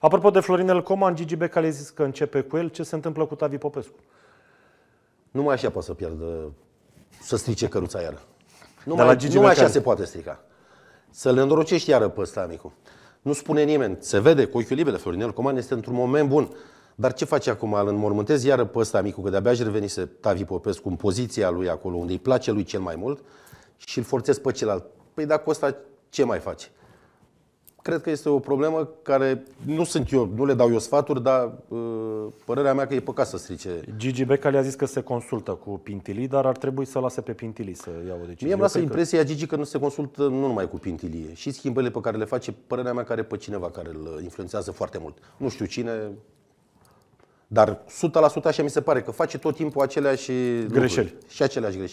Apropo de Florinel Coman, Gigi Becali a zis că începe cu el. Ce se întâmplă cu Tavi Popescu? Numai așa poate să pierdă, să strice căruța iară. Numai, la Gigi numai așa se poate strica. Să le îndorocești iară pe ăsta, amicu. Nu spune nimeni. Se vede cu ochiul liber de Florinel Coman este într-un moment bun. Dar ce face acum? Îl înmormântezi iară pe ăsta, amicu, că de-abia își revenise Tavi Popescu în poziția lui acolo, unde îi place lui cel mai mult și îl forțezi pe celălalt. Păi dacă ăsta ce mai faci? cred că este o problemă care nu sunt eu, nu le dau eu sfaturi, dar uh, părerea mea că e păcat să strice. Gigi Beca le-a zis că se consultă cu Pintili, dar ar trebui să lase pe Pintili să ia o decizie. Mie îmi lasă impresia, Gigi, că nu se consultă nu numai cu Pintilie. Și schimbările pe care le face, părerea mea, care pe cineva care îl influențează foarte mult. Nu știu cine, dar 100% așa mi se pare că face tot timpul aceleași greșeli. Lucruri și aceleași greșeli.